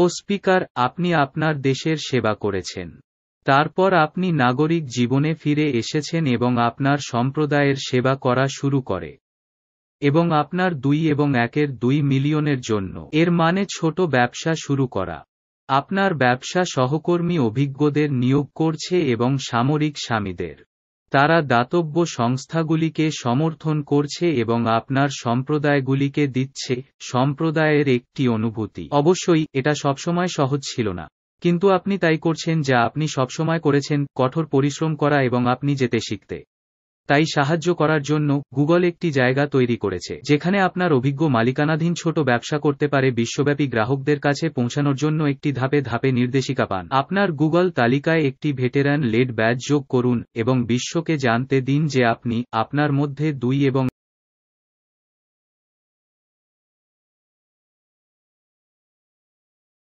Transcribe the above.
ও speaker আপনি আপনার দেশের সেবা করেছেন তারপর আপনি নাগরিক জীবনে ফিরে এসেছেন এবং আপনার সম্প্রদায়ের সেবা করা শুরু করে এবং আপনার দুই এবং একের দুই মিলিয়নের জন্য এর মানে ছোট ব্যবসা শুরু করা আপনার ব্যবসা সহকর্মী অভিজ্ঞদের নিয়োগ করছে এবং সামরিক স্বামীদের তারা দাতব্য সংস্থাগুলিকে সমর্থন করছে এবং আপনার সম্প্রদায়গুলিকে দিচ্ছে সম্প্রদায়ের একটি অনুভূতি অবশ্যই এটা সবসময় সহজ ছিল না কিন্তু আপনি তাই করছেন যা আপনি সবসময় করেছেন কঠোর পরিশ্রম করা এবং আপনি যেতে শিখতে তাই সাহায্য করার জন্য গুগল একটি জায়গা তৈরি করেছে যেখানে আপনার অভিজ্ঞ মালিকানাধীন ছোট ব্যবসা করতে পারে বিশ্বব্যাপী গ্রাহকদের কাছে পৌঁছানোর জন্য একটি ধাপে ধাপে নির্দেশিকা পান আপনার গুগল তালিকায় একটি ভেটেরান লেড ব্যাচ যোগ করুন এবং বিশ্বকে জানতে দিন যে আপনি আপনার মধ্যে দুই এবং